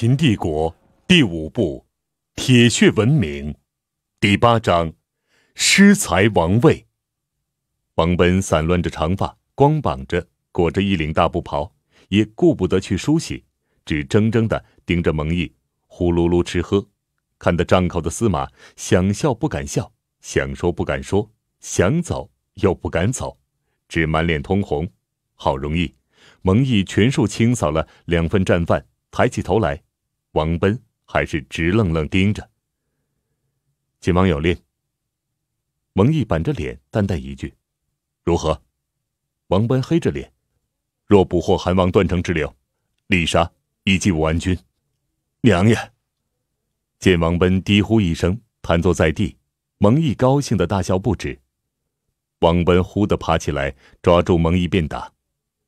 秦帝国第五部，《铁血文明》第八章，《失才王位》。王奔散乱着长发，光膀着，裹着一领大布袍，也顾不得去梳洗，只怔怔的盯着蒙毅，呼噜噜吃喝，看得张口的司马想笑不敢笑，想说不敢说，想走又不敢走，只满脸通红。好容易，蒙毅全数清扫了两份战犯，抬起头来。王奔还是直愣愣盯着。秦王有令。蒙毅板着脸淡淡一句：“如何？”王奔黑着脸：“若捕获韩王段城之流，李杀，以及武安君。”“娘呀！”见王奔低呼一声，瘫坐在地，蒙毅高兴的大笑不止。王奔忽的爬起来，抓住蒙毅便打，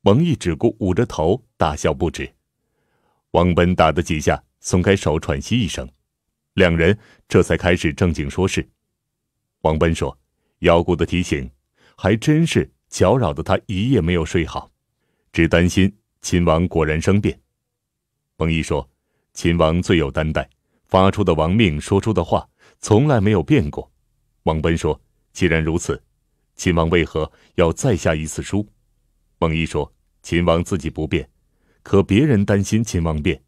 蒙毅只顾捂着头大笑不止。王奔打的几下。松开手，喘息一声，两人这才开始正经说事。王奔说：“妖姑的提醒，还真是搅扰得他一夜没有睡好，只担心秦王果然生变。”蒙毅说：“秦王最有担待，发出的王命，说出的话，从来没有变过。”王奔说：“既然如此，秦王为何要再下一次书？”蒙毅说：“秦王自己不变，可别人担心秦王变。”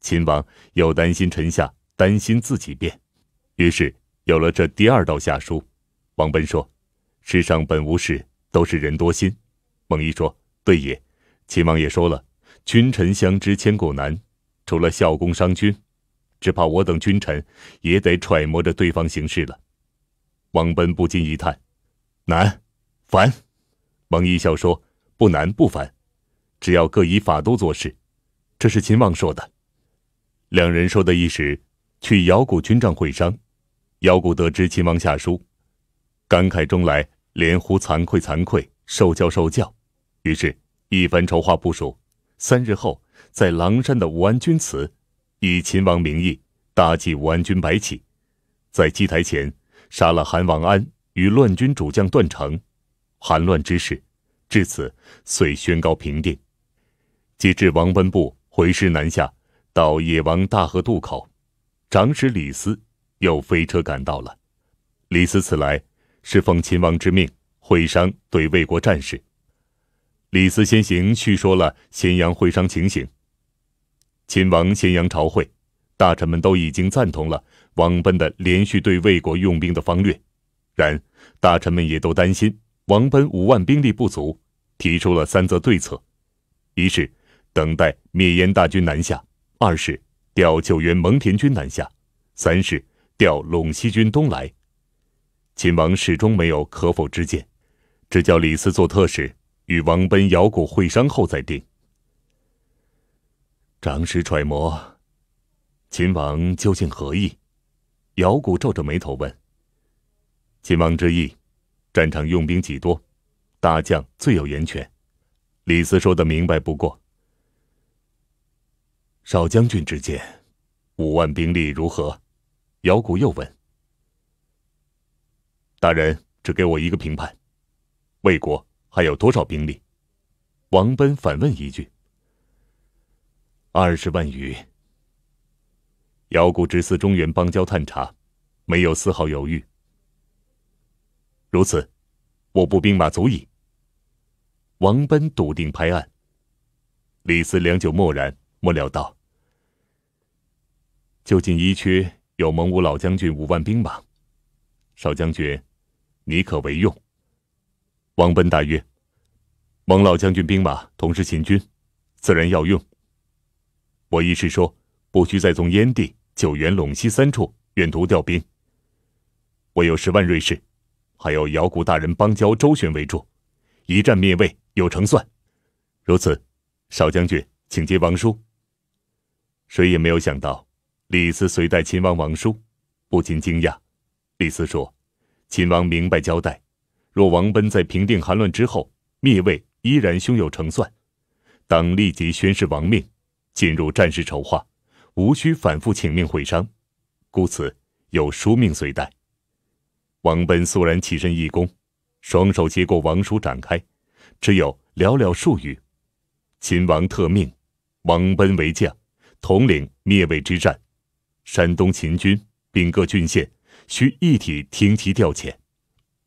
秦王又担心臣下担心自己变，于是有了这第二道下书。王贲说：“世上本无事，都是人多心。”孟毅说：“对也。”秦王也说了：“君臣相知，千古难。除了孝公商君，只怕我等君臣也得揣摩着对方行事了。”王贲不禁一叹：“难，烦。”孟夷笑说：“不难不烦，只要各依法度做事。”这是秦王说的。两人说的一时，去姚谷军帐会商。姚谷得知秦王下书，感慨中来，连呼惭愧惭愧，受教受教。于是，一番筹划部署，三日后在狼山的武安君祠，以秦王名义大祭武安君白起，在祭台前杀了韩王安与乱军主将段成，韩乱之事至此遂宣告平定。及至王奔部回师南下。到野王大河渡口，长史李斯又飞车赶到了。李斯此来是奉秦王之命，会商对魏国战事。李斯先行叙说了咸阳会商情形。秦王咸阳朝会，大臣们都已经赞同了王贲的连续对魏国用兵的方略，然大臣们也都担心王贲五万兵力不足，提出了三则对策：一是等待灭燕大军南下。二是调救援蒙恬军南下，三是调陇西军东来。秦王始终没有可否之见，只叫李斯做特使，与王奔、姚古会商后再定。长史揣摩，秦王究竟何意？姚古皱着眉头问：“秦王之意，战场用兵几多？大将最有言权。”李斯说的明白不过。少将军之见，五万兵力如何？姚古又问。大人只给我一个评判，魏国还有多少兵力？王奔反问一句。二十万余。姚古直司中原邦交探查，没有丝毫犹豫。如此，我部兵马足矣。王奔笃定拍案。李斯良久默然，末了道。就近一区有蒙武老将军五万兵马，少将军，你可为用。王奔答曰：“蒙老将军兵马同是秦军，自然要用。我一是说，不需再从燕地、九原、陇西三处远途调兵。我有十万锐士，还有姚古大人邦交周旋为助，一战灭魏有成算。如此，少将军，请接王叔。”谁也没有想到。”李斯随带秦王王叔，不禁惊讶。李斯说：“秦王明白交代，若王奔在平定韩乱之后灭魏，依然胸有成算，当立即宣示王命，进入战事筹划，无需反复请命会商。故此有书命随带。”王奔肃然起身一躬，双手接过王叔展开，只有寥寥数语：“秦王特命，王奔为将，统领灭魏之战。”山东秦军，各郡县需一体听其调遣。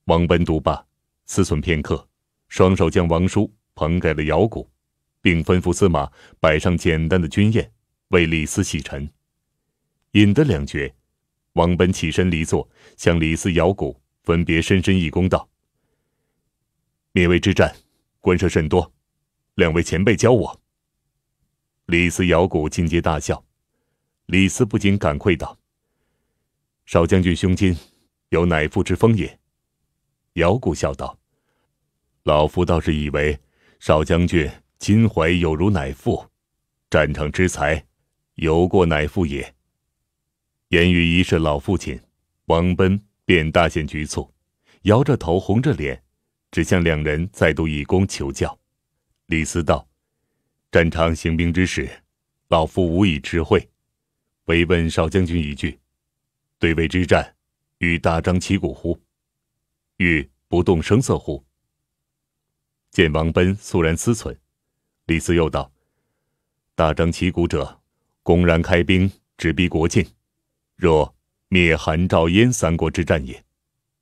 王贲读罢，思忖片刻，双手将王书捧给了姚谷，并吩咐司马摆上简单的军宴，为李斯洗尘。饮得两绝，王贲起身离座，向李斯、姚谷分别深深一躬道：“灭魏之战，关涉甚多，两位前辈教我。”李斯、姚谷尽皆大笑。李斯不禁感愧道：“少将军胸襟，有乃父之风也。”姚固笑道：“老夫倒是以为，少将军襟怀有如乃父，战场之才，有过乃父也。”言语一是老父亲，王奔便大显局促，摇着头，红着脸，只向两人再度以躬求教。李斯道：“战场行兵之事，老夫无以知会。”唯问少将军一句：对魏之战，欲大张旗鼓乎？欲不动声色乎？见王奔肃然思忖，李斯又道：大张旗鼓者，公然开兵，直逼国境；若灭韩赵燕三国之战也；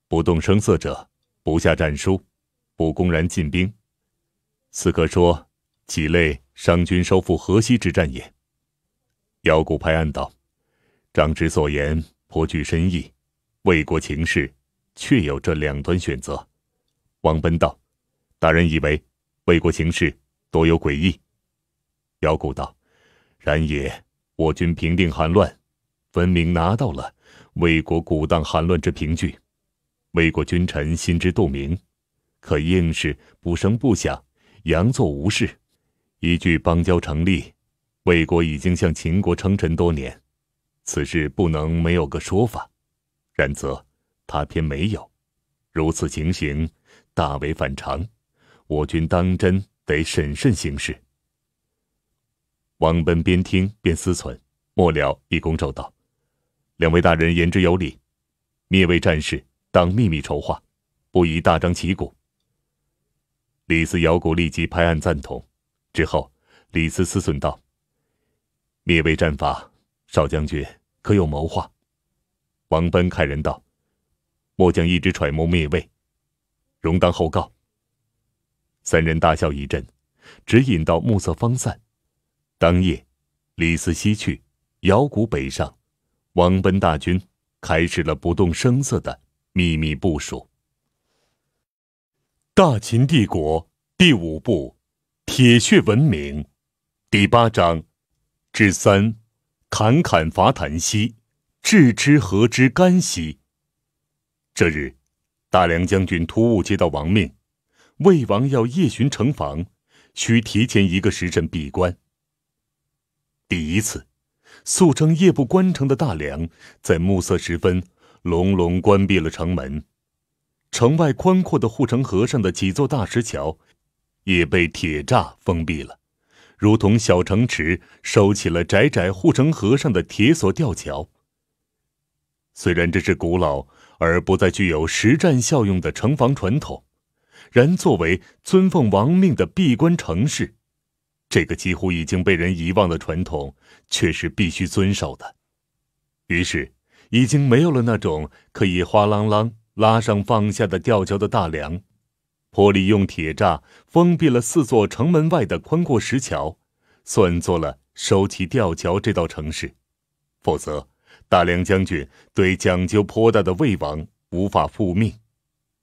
不动声色者，不下战书，不公然进兵。此可说，其类商军收复河西之战也。姚古拍案道：“张之所言颇具深意，魏国情势确有这两端选择。”王奔道：“大人以为魏国情势多有诡异？”姚古道：“然也，我军平定汉乱，分明拿到了魏国鼓荡汉乱之凭据。魏国君臣心知肚明，可硬是不声不响，佯作无事，依据邦交成立。”魏国已经向秦国称臣多年，此事不能没有个说法，然则他偏没有，如此情形大为反常，我军当真得审慎行事。王奔边听边思忖，末了一躬奏道：“两位大人言之有理，灭魏战事当秘密筹划，不宜大张旗鼓。”李斯、摇鼓，立即拍案赞同，之后李斯思忖道。灭魏战法，少将军可有谋划？王奔看人道：“末将一直揣摩灭魏，容当后告。”三人大笑一阵，指引到暮色方散。当夜，李斯西去，遥谷北上，王奔大军开始了不动声色的秘密部署。《大秦帝国》第五部，《铁血文明》第八章。至三，侃侃伐檀兮，置之何之干兮。这日，大梁将军突兀接到王命，魏王要夜巡城防，需提前一个时辰闭关。第一次，素称夜不关城的大梁，在暮色时分隆隆关闭了城门，城外宽阔的护城河上的几座大石桥，也被铁栅封闭了。如同小城池收起了窄窄护城河上的铁索吊桥，虽然这是古老而不再具有实战效用的城防传统，然作为尊奉王命的闭关城市，这个几乎已经被人遗忘的传统却是必须遵守的。于是，已经没有了那种可以哗啷啷拉上放下的吊桥的大梁。坡里用铁栅封闭了四座城门外的宽阔石桥，算作了收起吊桥这道城市。否则，大梁将军对讲究颇大的魏王无法复命。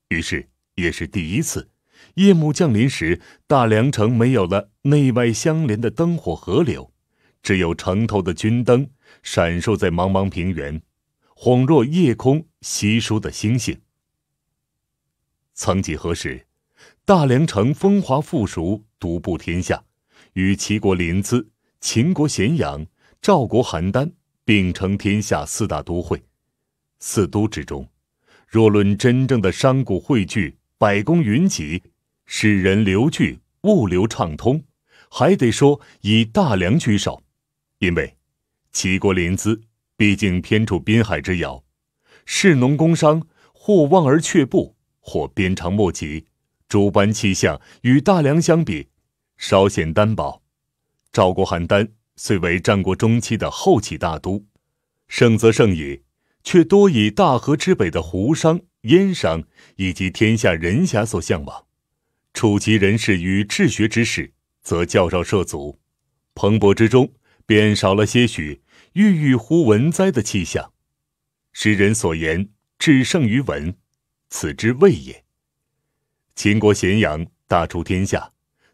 于是，也是第一次，夜幕降临时，大梁城没有了内外相连的灯火河流，只有城头的军灯闪烁在茫茫平原，恍若夜空稀疏的星星。曾几何时。大梁城风华富庶，独步天下，与齐国临淄、秦国咸阳、赵国邯郸并称天下四大都会。四都之中，若论真正的商贾汇聚、百工云集、使人流聚、物流畅通，还得说以大梁居首。因为，齐国临淄毕竟偏处滨海之遥，士农工商或望而却步，或鞭长莫及。诸般气象与大梁相比，稍显单薄。赵国邯郸虽为战国中期的后起大都，盛则盛矣，却多以大河之北的胡商、燕商以及天下人侠所向往。楚其人士与治学之士，则较少涉足。蓬勃之中，便少了些许郁郁乎文哉的气象。时人所言“至胜于文”，此之谓也。秦国咸阳大出天下，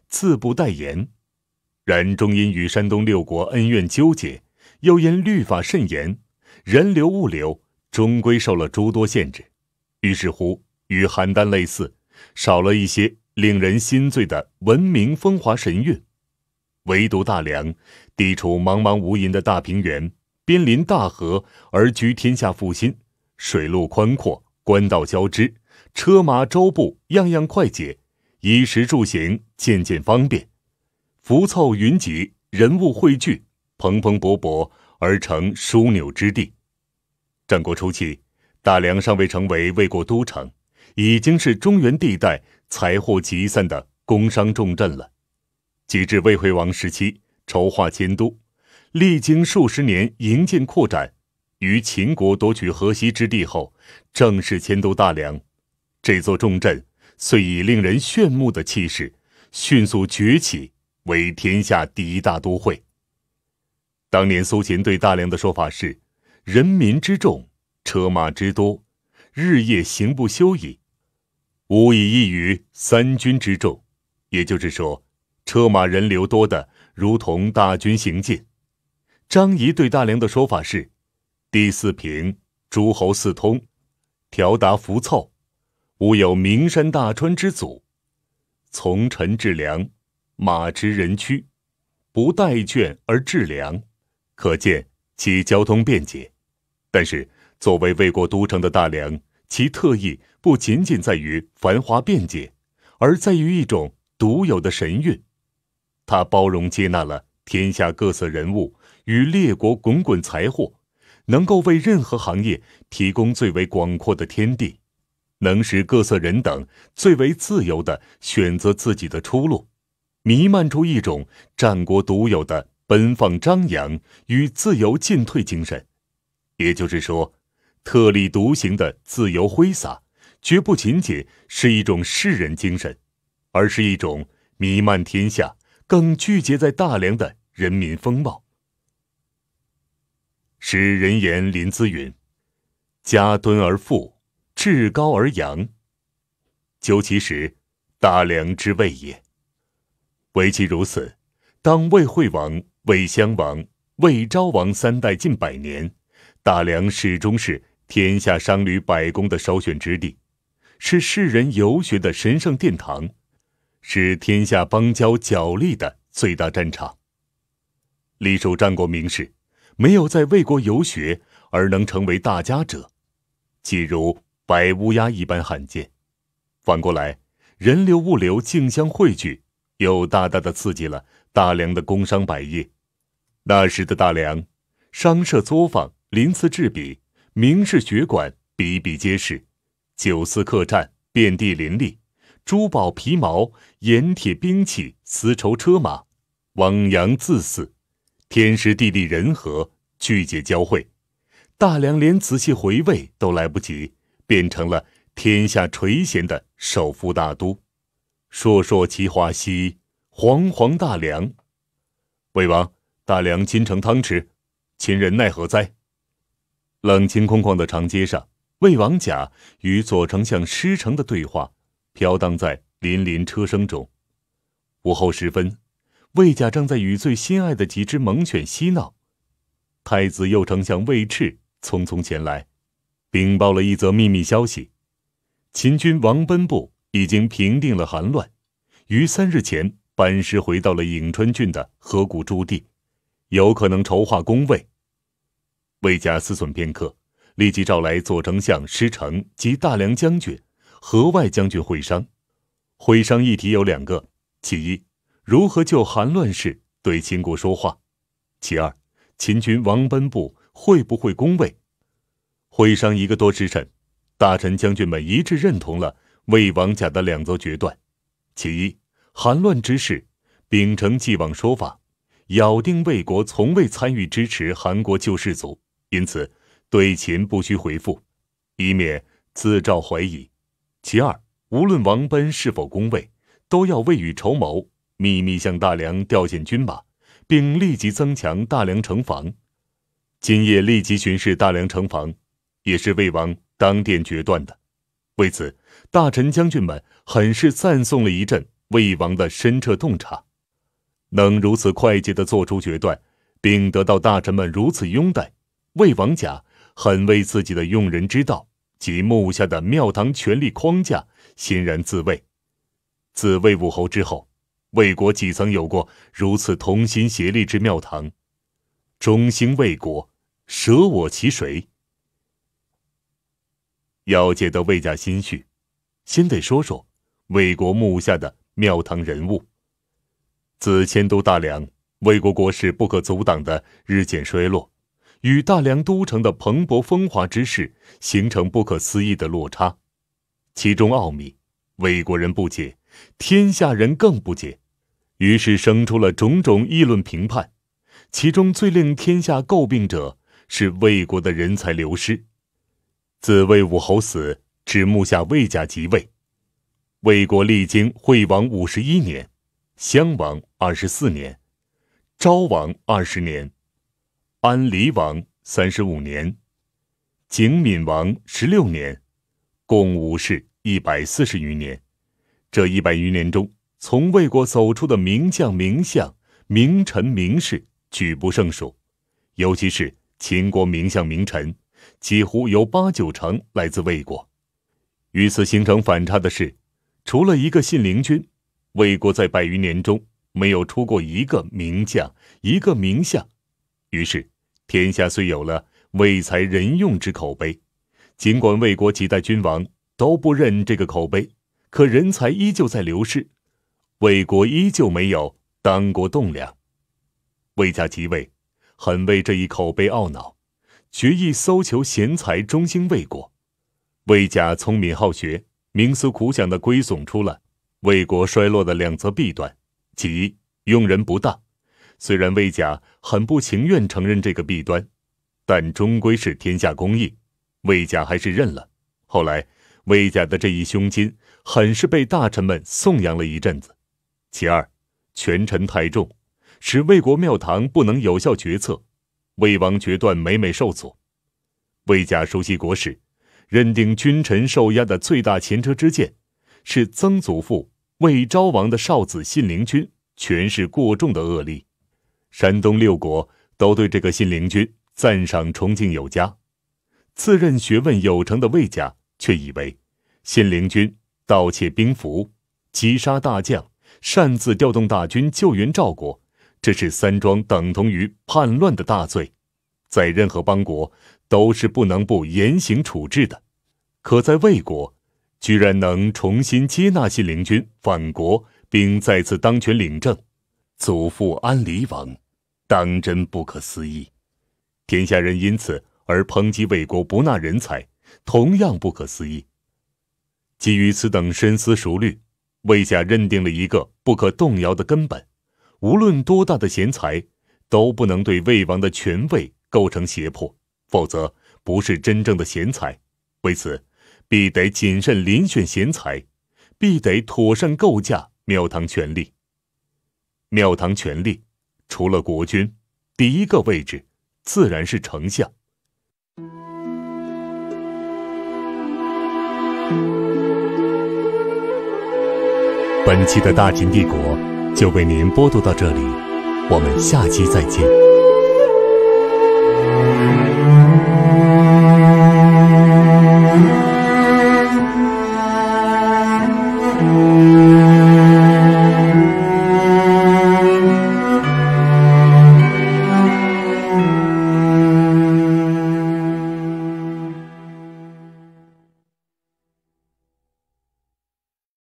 自不待言。然终因与山东六国恩怨纠结，又因律法甚严，人流物流终归受了诸多限制。于是乎，与邯郸类似，少了一些令人心醉的文明风华神韵。唯独大梁，地处茫茫无垠的大平原，濒临大河，而居天下腹心，水路宽阔，官道交织。车马舟步，样样快捷；衣食住行，件件方便。浮躁云集，人物汇聚，蓬蓬勃勃而成枢纽之地。战国初期，大梁尚未成为魏国都城，已经是中原地带财货集散的工商重镇了。及至魏惠王时期，筹划迁都，历经数十年营建扩展。于秦国夺取河西之地后，正式迁都大梁。这座重镇虽以令人炫目的气势迅速崛起为天下第一大都会。当年苏秦对大梁的说法是：“人民之众，车马之多，日夜行不休矣，无以异于三军之众。”也就是说，车马人流多的如同大军行进。张仪对大梁的说法是：“地四平，诸侯四通，条达符凑，吾有名山大川之祖，从臣至良，马驰人驱，不待卷而致良，可见其交通便捷。但是，作为魏国都城的大梁，其特异不仅仅在于繁华便捷，而在于一种独有的神韵。它包容接纳了天下各色人物与列国滚滚财货，能够为任何行业提供最为广阔的天地。能使各色人等最为自由的选择自己的出路，弥漫出一种战国独有的奔放张扬与自由进退精神。也就是说，特立独行的自由挥洒，绝不仅仅是一种世人精神，而是一种弥漫天下、更聚集在大梁的人民风貌。使人言林子云：“家敦而富。”至高而扬，究其实，大梁之谓也。唯其如此，当魏惠王、魏襄王、魏昭王三代近百年，大梁始终是天下商旅百工的首选之地，是世人游学的神圣殿堂，是天下邦交角力的最大战场。历数战国名士，没有在魏国游学而能成为大家者，即如？白乌鸦一般罕见，反过来，人流物流竞相汇聚，又大大的刺激了大梁的工商百业。那时的大梁，商社作坊、鳞次栉比，名士学馆比比皆是，酒肆客栈遍地林立，珠宝皮毛、盐铁兵器、丝绸车马，汪洋自肆。天时地利人和聚结交汇，大梁连仔细回味都来不及。变成了天下垂涎的首富大都，烁烁其华兮，煌煌大梁。魏王，大梁金城汤池，秦人奈何哉？冷清空旷的长街上，魏王甲与左丞相师承的对话飘荡在粼粼车声中。午后时分，魏甲正在与最心爱的几只猛犬嬉闹，太子右丞相魏赤匆匆前来。禀报了一则秘密消息：秦军王奔部已经平定了韩乱，于三日前班师回到了颍川郡的河谷驻地，有可能筹划攻魏。魏家思忖片刻，立即召来左丞相师诚及大梁将军、河外将军会商。会商议题有两个：其一，如何就韩乱事对秦国说话；其二，秦军王奔部会不会攻魏？会商一个多时辰，大臣将军们一致认同了魏王贾的两则决断：其一，韩乱之事，秉承既往说法，咬定魏国从未参与支持韩国救世族，因此对秦不需回复，以免自招怀疑；其二，无论王奔是否攻魏，都要未雨绸缪，秘密向大梁调遣军马，并立即增强大梁城防，今夜立即巡视大梁城防。也是魏王当殿决断的，为此，大臣将军们很是赞颂了一阵魏王的深彻洞察，能如此快捷地做出决断，并得到大臣们如此拥戴，魏王甲很为自己的用人之道及幕下的庙堂权力框架欣然自慰。自魏武侯之后，魏国几曾有过如此同心协力之庙堂，忠心魏国，舍我其谁？要解得魏家心绪，先得说说魏国幕下的庙堂人物。自迁都大梁，魏国国势不可阻挡的日渐衰落，与大梁都城的蓬勃风华之势形成不可思议的落差。其中奥秘，魏国人不解，天下人更不解，于是生出了种种议论评判。其中最令天下诟病者，是魏国的人才流失。自魏武侯死至穆下魏家即位，魏国历经惠王五十一年，襄王二十四年，昭王二十年，安黎王三十五年，景敏王十六年，共五世一百四十余年。这一百余年中，从魏国走出的名将、名相、名臣、名士，举不胜数，尤其是秦国名相、名臣。几乎有八九成来自魏国。与此形成反差的是，除了一个信陵君，魏国在百余年中没有出过一个名将、一个名相。于是，天下虽有了“魏才人用”之口碑，尽管魏国几代君王都不认这个口碑，可人才依旧在流失，魏国依旧没有当过栋梁。魏家即位，很为这一口碑懊恼。学艺搜求贤才，中兴魏国。魏贾聪明好学，冥思苦想的归总出了魏国衰落的两则弊端：其一，用人不当；虽然魏贾很不情愿承认这个弊端，但终归是天下公义，魏贾还是认了。后来，魏贾的这一胸襟很是被大臣们颂扬了一阵子。其二，权臣太重，使魏国庙堂不能有效决策。魏王决断每每受阻，魏贾熟悉国史，认定君臣受压的最大前车之鉴是曾祖父魏昭王的少子信陵君权势过重的恶例。山东六国都对这个信陵君赞赏崇敬有加，自认学问有成的魏贾却以为信陵君盗窃兵符、击杀大将、擅自调动大军救援赵国。这是三桩等同于叛乱的大罪，在任何邦国都是不能不严刑处置的。可在魏国，居然能重新接纳信陵君反国，并再次当权领政，祖父安离王，当真不可思议！天下人因此而抨击魏国不纳人才，同样不可思议。基于此等深思熟虑，魏下认定了一个不可动摇的根本。无论多大的贤才，都不能对魏王的权位构成胁迫，否则不是真正的贤才。为此，必得谨慎遴选贤才，必得妥善构架庙堂权力。庙堂权力，除了国君，第一个位置自然是丞相。本期的大秦帝国。就为您播读到这里，我们下期再见。